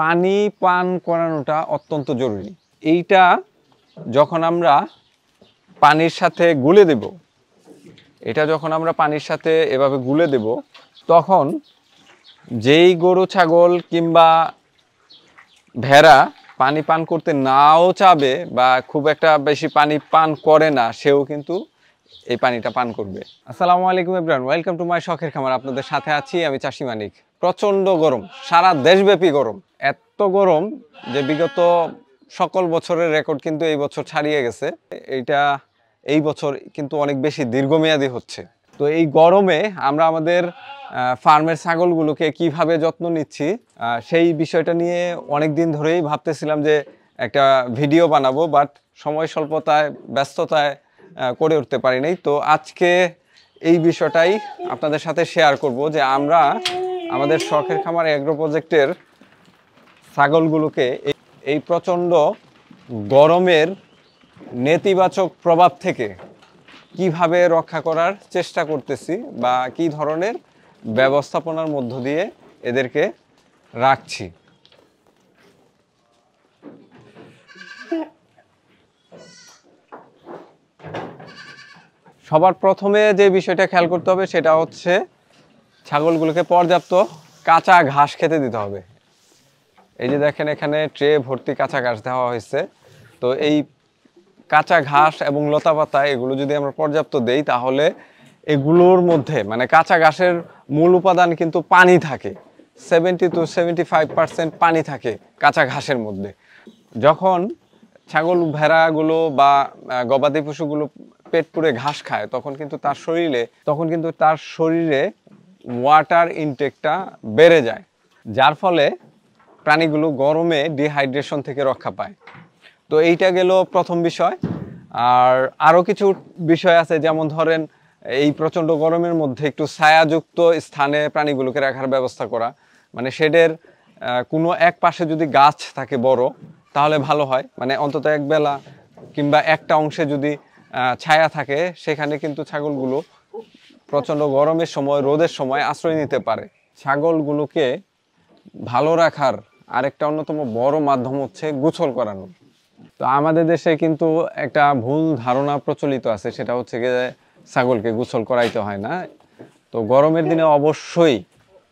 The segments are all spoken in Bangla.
পানি পান করানোটা অত্যন্ত জরুরি এইটা যখন আমরা পানির সাথে গুলে দেব এটা যখন আমরা পানির সাথে এভাবে গুলে দেব তখন যেই গরু ছাগল কিংবা ভেড়া পানি পান করতে নাও চাবে বা খুব একটা বেশি পানি পান করে না সেও কিন্তু এই পানিটা পান করবে আসসালামু আলাইকুম ইব্রান ওয়েলকাম টু মাই শখের খামার আপনাদের সাথে আছি আমি চাষি মানিক প্রচণ্ড গরম সারা দেশব্যাপী গরম এত গরম যে বিগত সকল বছরের রেকর্ড কিন্তু এই বছর ছাড়িয়ে গেছে এইটা এই বছর কিন্তু অনেক বেশি দীর্ঘমেয়াদী হচ্ছে তো এই গরমে আমরা আমাদের ফার্মের ছাগলগুলোকে কিভাবে যত্ন নিচ্ছি সেই বিষয়টা নিয়ে অনেক দিন ধরেই ভাবতেছিলাম যে একটা ভিডিও বানাবো বাট সময় স্বল্পতায় ব্যস্ততায় করে উঠতে পারিনি তো আজকে এই বিষয়টাই আপনাদের সাথে শেয়ার করব যে আমরা আমাদের শখের খামার অ্যাগ্রো প্রজেক্টের ছাগলগুলোকে এই প্রচণ্ড গরমের নেতিবাচক প্রভাব থেকে কিভাবে রক্ষা করার চেষ্টা করতেছি বা কি ধরনের ব্যবস্থাপনার মধ্য দিয়ে এদেরকে রাখছি সবার প্রথমে যে বিষয়টা খেয়াল করতে হবে সেটা হচ্ছে ছাগলগুলোকে পর্যাপ্ত কাঁচা ঘাস খেতে দিতে হবে এই যে দেখেন এখানে ট্রে ভর্তি কাঁচা ঘাস দেওয়া হয়েছে তো এই কাঁচা ঘাস এবং লতাপাতা এগুলো যদি আমরা পর্যাপ্ত দেই তাহলে এগুলোর মধ্যে মানে কাঁচা ঘাসের মূল উপাদান কিন্তু পানি থাকে seventy two seventy five percent পানি থাকে কাঁচা ঘাসের মধ্যে যখন ছাগল ভেড়াগুলো বা গবাদি পশুগুলো পেট পুড়ে ঘাস খায় তখন কিন্তু তার শরীরে তখন কিন্তু তার শরীরে ওয়াটার ইনটেকটা বেড়ে যায় যার ফলে প্রাণীগুলো গরমে ডিহাইড্রেশন থেকে রক্ষা পায় তো এইটা গেল প্রথম বিষয় আর আরও কিছু বিষয় আছে যেমন ধরেন এই প্রচণ্ড গরমের মধ্যে একটু ছায়াযুক্ত স্থানে প্রাণীগুলোকে রাখার ব্যবস্থা করা মানে শেডের কোনো এক পাশে যদি গাছ থাকে বড় তাহলে ভালো হয় মানে অন্তত এক বেলা কিংবা একটা অংশে যদি ছায়া থাকে সেখানে কিন্তু ছাগলগুলো প্রচণ্ড গরমের সময় রোদের সময় আশ্রয় নিতে পারে ছাগলগুলোকে ভালো রাখার আরেকটা অন্যতম বড় মাধ্যম হচ্ছে গোসল করানো তো আমাদের দেশে কিন্তু একটা ভুল ধারণা প্রচলিত আছে সেটা হচ্ছে গিয়ে ছাগলকে গোসল করাইতে হয় না তো গরমের দিনে অবশ্যই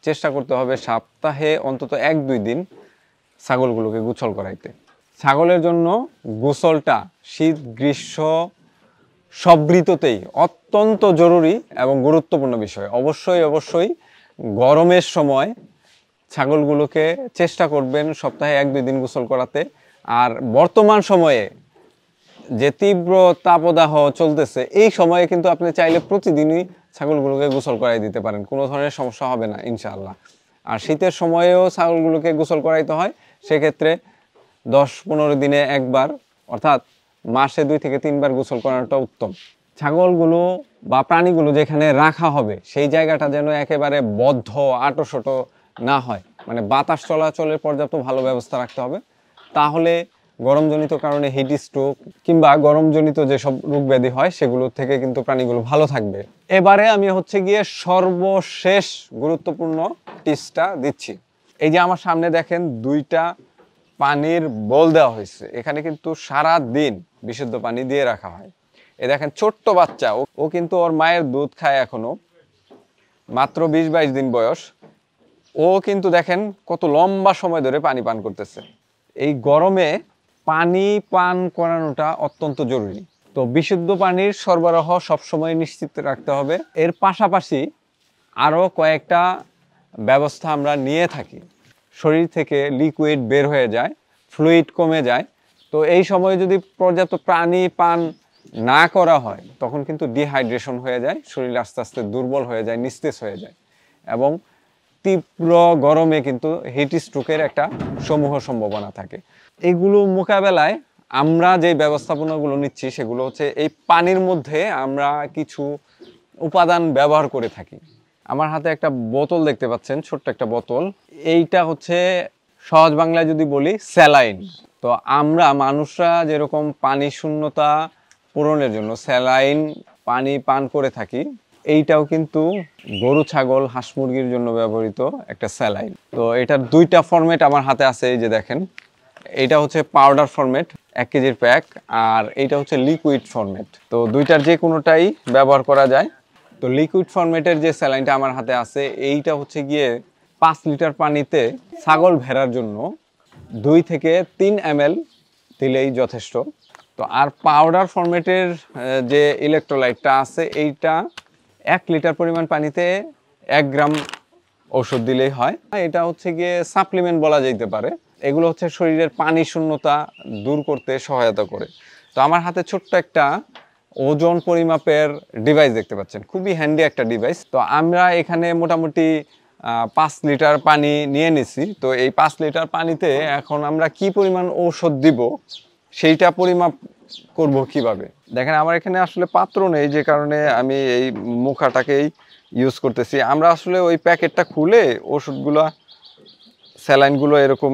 চেষ্টা করতে হবে সপ্তাহে অন্তত এক দুই দিন ছাগলগুলোকে গোসল করাইতে ছাগলের জন্য গোসলটা শীত গ্রীষ্ম সব ঋতুতেই অত্যন্ত জরুরি এবং গুরুত্বপূর্ণ বিষয় অবশ্যই অবশ্যই গরমের সময় ছাগলগুলোকে চেষ্টা করবেন সপ্তাহে এক দুই দিন গোসল করাতে আর বর্তমান সময়ে যে তীব্র তাপদাহ চলতেছে এই সময়ে কিন্তু আপনি চাইলে প্রতিদিনই ছাগলগুলোকে গোসল করাই দিতে পারেন কোনো ধরনের সমস্যা হবে না ইনশাআল্লাহ আর শীতের সময়েও ছাগলগুলোকে গোসল করাইতে হয় সেক্ষেত্রে দশ পনেরো দিনে একবার অর্থাৎ মাসে দুই থেকে তিনবার গোসল করাটা উত্তম ছাগলগুলো বা প্রাণীগুলো যেখানে রাখা হবে সেই জায়গাটা যেন একেবারে বদ্ধ ছোটো না হয় মানে বাতাস চলাচলের পর্যাপ্ত ভালো ব্যবস্থা রাখতে হবে তাহলে গরমজনিত কারণে হিট স্ট্রোক কিংবা গরমজনিত যেসব রোগ ব্যাধি হয় সেগুলো থেকে কিন্তু প্রাণীগুলো ভালো থাকবে এবারে আমি হচ্ছে গিয়ে সর্বশেষ গুরুত্বপূর্ণ টিপসটা দিচ্ছি এই যে আমার সামনে দেখেন দুইটা পানির বল দেওয়া হয়েছে এখানে কিন্তু সারা দিন বিশুদ্ধ পানি দিয়ে রাখা হয় এ দেখেন ছোট্ট বাচ্চা ও কিন্তু ওর মায়ের দুধ খায় এখনো মাত্র বিশ বাইশ দিন বয়স ও কিন্তু দেখেন কত লম্বা সময় ধরে পানি পান করতেছে এই গরমে পানি পান করানোটা অত্যন্ত জরুরি তো বিশুদ্ধ পানির সরবরাহ সবসময় নিশ্চিত রাখতে হবে এর পাশাপাশি আরও কয়েকটা ব্যবস্থা আমরা নিয়ে থাকি শরীর থেকে লিকুইড বের হয়ে যায় ফ্লুইড কমে যায় তো এই সময় যদি পর্যাপ্ত প্রাণী পান না করা হয় তখন কিন্তু ডিহাইড্রেশন হয়ে যায় শরীর আস্তে আস্তে দুর্বল হয়ে যায় নিস্তেজ হয়ে যায় এবং তীব্র গরমে কিন্তু হিট স্ট্রোকের একটা সমূহ সম্ভাবনা থাকে এগুলো মোকাবেলায় আমরা যে ব্যবস্থাপনাগুলো নিচ্ছি সেগুলো হচ্ছে এই পানির মধ্যে আমরা কিছু উপাদান ব্যবহার করে থাকি আমার হাতে একটা বোতল দেখতে পাচ্ছেন ছোট্ট একটা বোতল এইটা হচ্ছে সহজ বাংলায় যদি বলি স্যালাইন তো আমরা মানুষরা যেরকম পানি শূন্যতা পূরণের জন্য স্যালাইন পানি পান করে থাকি এইটাও কিন্তু গরু ছাগল হাঁস মুরগির জন্য ব্যবহৃত একটা স্যালাইন তো এটার দুইটা ফর্মেট আমার হাতে আছে এই যে দেখেন এটা হচ্ছে পাউডার ফর্মেট এক কেজির প্যাক আর এইটা হচ্ছে লিকুইড ফর্মেট তো দুইটার যে কোনোটাই ব্যবহার করা যায় তো লিকুইড ফর্মেটের যে স্যালাইনটা আমার হাতে আছে এইটা হচ্ছে গিয়ে পাঁচ লিটার পানিতে ছাগল ভেড়ার জন্য দুই থেকে তিন এম দিলেই যথেষ্ট তো আর পাউডার ফর্মেটের যে ইলেকট্রোলাইটটা আছে এইটা এক লিটার পরিমাণ পানিতে এক গ্রাম ওষুধ দিলেই হয় এটা হচ্ছে গিয়ে সাপ্লিমেন্ট বলা যেতে পারে এগুলো হচ্ছে শরীরের পানি শূন্যতা দূর করতে সহায়তা করে তো আমার হাতে ছোট্ট একটা ওজন পরিমাপের ডিভাইস দেখতে পাচ্ছেন খুবই হ্যান্ডি একটা ডিভাইস তো আমরা এখানে মোটামুটি পাঁচ লিটার পানি নিয়ে নিছি তো এই পাঁচ লিটার পানিতে এখন আমরা কি পরিমাণ ঔষধ দিব সেইটা পরিমাপ করব কিভাবে দেখেন আমার এখানে আসলে পাত্র নেই যে কারণে আমি এই মুখাটাকেই ইউজ করতেছি আমরা আসলে ওই প্যাকেটটা খুলে ওষুধগুলো স্যালাইনগুলো এরকম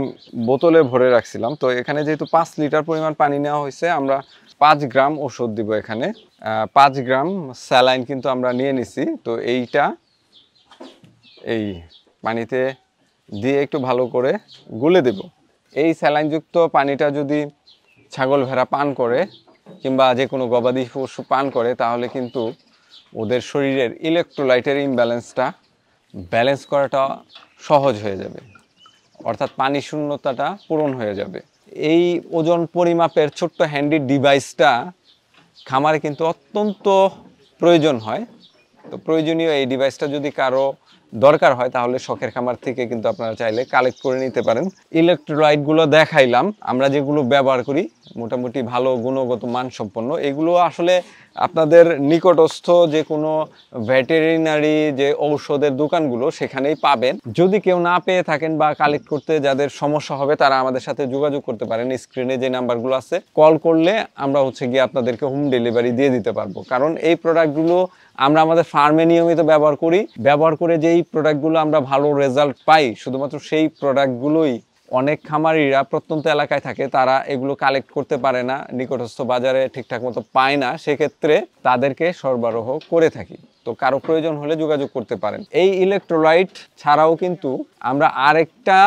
বোতলে ভরে রাখছিলাম তো এখানে যেহেতু পাঁচ লিটার পরিমাণ পানি নেওয়া হয়েছে আমরা পাঁচ গ্রাম ওষুধ দিব এখানে পাঁচ গ্রাম স্যালাইন কিন্তু আমরা নিয়ে নিছি তো এইটা এই পানিতে দিয়ে একটু ভালো করে গুলে দেব এই স্যালাইনযুক্ত পানিটা যদি ছাগল ভেড়া পান করে কিংবা যে কোনো গবাদি পশু পান করে তাহলে কিন্তু ওদের শরীরের ইলেকট্রোলাইটের ইমব্যালেন্সটা ব্যালেন্স করাটা সহজ হয়ে যাবে অর্থাৎ পানি শূন্যতাটা পূরণ হয়ে যাবে এই ওজন পরিমাপের ছোট্ট হ্যান্ডি ডিভাইসটা খামারে কিন্তু অত্যন্ত প্রয়োজন হয় তো প্রয়োজনীয় এই ডিভাইসটা যদি কারো দরকার হয় তাহলে শখের খামার থেকে কিন্তু আপনারা চাইলে কালেক্ট করে নিতে পারেন ইলেকট্রোলাইটগুলো দেখাইলাম আমরা যেগুলো ব্যবহার করি মোটামুটি ভালো গুণগত মানসম্পন্ন এগুলো আসলে আপনাদের নিকটস্থ যে কোনো ভেটেরিনারি যে ঔষধের দোকানগুলো সেখানেই পাবেন যদি কেউ না পেয়ে থাকেন বা কালেক্ট করতে যাদের সমস্যা হবে তারা আমাদের সাথে যোগাযোগ করতে পারেন স্ক্রিনে যে নাম্বারগুলো আছে কল করলে আমরা হচ্ছে গিয়ে আপনাদেরকে হোম ডেলিভারি দিয়ে দিতে পারবো কারণ এই প্রোডাক্টগুলো আমরা আমাদের ফার্মে নিয়মিত ব্যবহার করি ব্যবহার করে যেই যেই প্রোডাক্টগুলো আমরা ভালো রেজাল্ট পাই শুধুমাত্র সেই প্রোডাক্টগুলোই অনেক খামারিরা প্রত্যন্ত এলাকায় থাকে তারা এগুলো কালেক্ট করতে পারে না নিকটস্থ বাজারে ঠিকঠাক মতো পায় না সেক্ষেত্রে তাদেরকে সরবরাহ করে থাকি তো কারো প্রয়োজন হলে যোগাযোগ করতে পারেন এই ইলেকট্রোলাইট ছাড়াও কিন্তু আমরা আরেকটা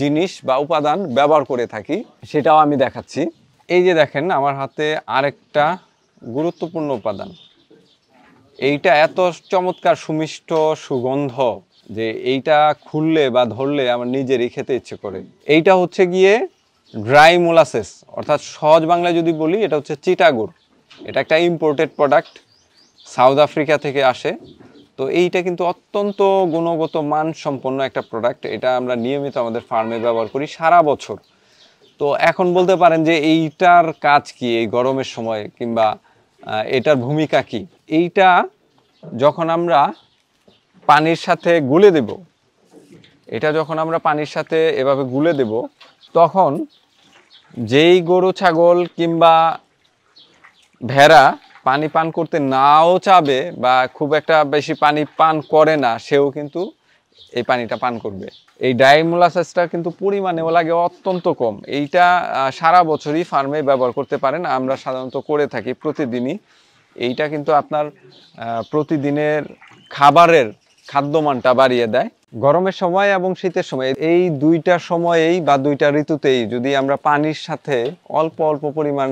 জিনিস বা উপাদান ব্যবহার করে থাকি সেটাও আমি দেখাচ্ছি এই যে দেখেন আমার হাতে আরেকটা গুরুত্বপূর্ণ উপাদান এইটা এত চমৎকার সুমিষ্ট সুগন্ধ যে এইটা খুললে বা ধরলে আমার নিজেরই খেতে ইচ্ছে করে এইটা হচ্ছে গিয়ে ড্রাই মোলাসেস অর্থাৎ সহজ বাংলায় যদি বলি এটা হচ্ছে চিটাগুড় এটা একটা ইম্পোর্টেড প্রোডাক্ট সাউথ আফ্রিকা থেকে আসে তো এইটা কিন্তু অত্যন্ত গুণগত মান সম্পন্ন একটা প্রোডাক্ট এটা আমরা নিয়মিত আমাদের ফার্মে ব্যবহার করি সারা বছর তো এখন বলতে পারেন যে এইটার কাজ কি এই গরমের সময় কিংবা এটার ভূমিকা কি এইটা যখন আমরা পানির সাথে গুলে দেব এটা যখন আমরা পানির সাথে এভাবে গুলে দেব তখন যেই গরু ছাগল কিংবা ভেড়া পানি পান করতে নাও চাবে বা খুব একটা বেশি পানি পান করে না সেও কিন্তু এই পানিটা পান করবে এই ডাই মূলা কিন্তু পরিমাণেও লাগে অত্যন্ত কম এইটা সারা বছরই ফার্মে ব্যবহার করতে পারেন আমরা সাধারণত করে থাকি প্রতিদিনই এইটা কিন্তু আপনার প্রতিদিনের খাবারের খাদ্যমানটা বাড়িয়ে দেয় গরমের সময় এবং শীতের সময় এই দুইটা সময়েই বা দুইটা ঋতুতেই যদি আমরা পানির সাথে অল্প অল্প পরিমাণ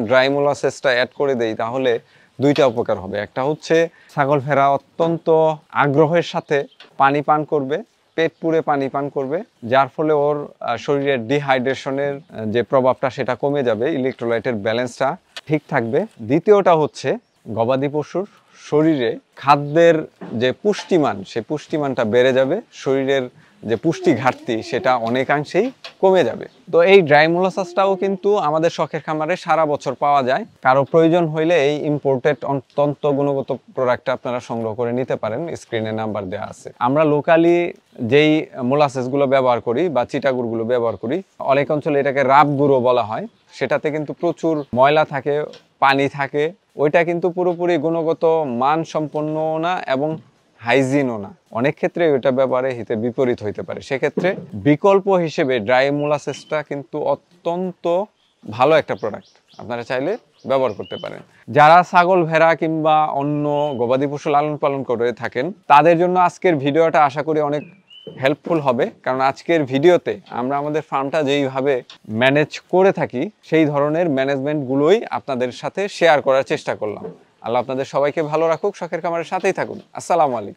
সেসটা অ্যাড করে দেই তাহলে দুইটা উপকার হবে একটা হচ্ছে ছাগল ভেড়া অত্যন্ত আগ্রহের সাথে পানি পান করবে পেট পুরে পানি পান করবে যার ফলে ওর শরীরের ডিহাইড্রেশনের যে প্রভাবটা সেটা কমে যাবে ইলেকট্রোলাইটের ব্যালেন্সটা ঠিক থাকবে দ্বিতীয়টা হচ্ছে গবাদি পশুর শরীরে খাদ্যের যে পুষ্টিমান সে পুষ্টিমানটা বেড়ে যাবে শরীরের যে পুষ্টি ঘাটতি সেটা অনেকাংশেই কমে যাবে তো এই ড্রাই মোলাসাসটাও কিন্তু আমাদের শখের খামারে সারা বছর পাওয়া যায় কারো প্রয়োজন হইলে এই ইম্পোর্টেড অত্যন্ত গুণগত প্রোডাক্টটা আপনারা সংগ্রহ করে নিতে পারেন স্ক্রিনে নাম্বার দেওয়া আছে আমরা লোকালি যেই মোলাসেসগুলো ব্যবহার করি বা চিটাগুড়গুলো ব্যবহার করি অনেক অঞ্চলে এটাকে রাব গুঁড়ো বলা হয় সেটাতে কিন্তু প্রচুর ময়লা থাকে পানি থাকে ওইটা কিন্তু পুরোপুরি গুণগত মান সম্পন্ন না এবং হাইজিনও না অনেক ক্ষেত্রে এটা ব্যাপারে হিতে বিপরীত হইতে পারে সেক্ষেত্রে বিকল্প হিসেবে ড্রাই মোলাসেসটা কিন্তু অত্যন্ত ভালো একটা প্রোডাক্ট আপনারা চাইলে ব্যবহার করতে পারেন যারা ছাগল ভেড়া কিংবা অন্য গবাদি পশু লালন পালন করে থাকেন তাদের জন্য আজকের ভিডিওটা আশা করি অনেক হেল্পফুল হবে কারণ আজকের ভিডিওতে আমরা আমাদের ফার্মটা যেইভাবে ম্যানেজ করে থাকি সেই ধরনের ম্যানেজমেন্টগুলোই আপনাদের সাথে শেয়ার করার চেষ্টা করলাম আল্লাহ আপনাদের সবাইকে ভালো রাখুক শখের খামারের সাথেই থাকুন আসসালামু আলাইকুম